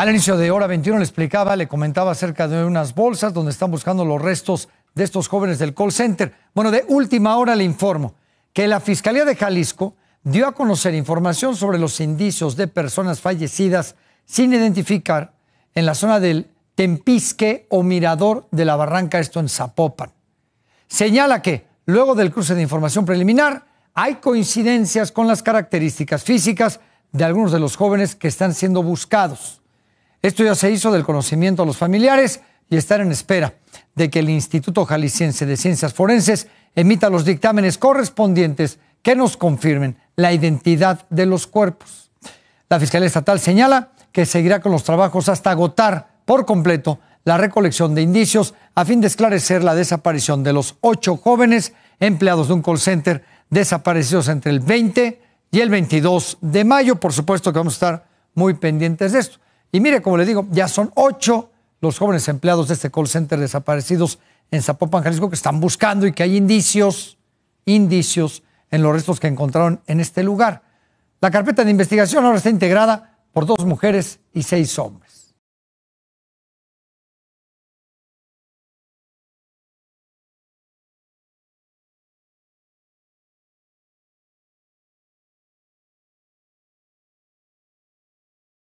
Al inicio de hora 21 le explicaba, le comentaba acerca de unas bolsas donde están buscando los restos de estos jóvenes del call center. Bueno, de última hora le informo que la Fiscalía de Jalisco dio a conocer información sobre los indicios de personas fallecidas sin identificar en la zona del Tempisque o Mirador de la Barranca, esto en Zapopan. Señala que, luego del cruce de información preliminar, hay coincidencias con las características físicas de algunos de los jóvenes que están siendo buscados. Esto ya se hizo del conocimiento a los familiares y estar en espera de que el Instituto Jalisciense de Ciencias Forenses emita los dictámenes correspondientes que nos confirmen la identidad de los cuerpos. La Fiscalía Estatal señala que seguirá con los trabajos hasta agotar por completo la recolección de indicios a fin de esclarecer la desaparición de los ocho jóvenes empleados de un call center desaparecidos entre el 20 y el 22 de mayo. Por supuesto que vamos a estar muy pendientes de esto. Y mire, como le digo, ya son ocho los jóvenes empleados de este call center desaparecidos en Zapopan, Jalisco, que están buscando y que hay indicios, indicios en los restos que encontraron en este lugar. La carpeta de investigación ahora está integrada por dos mujeres y seis hombres.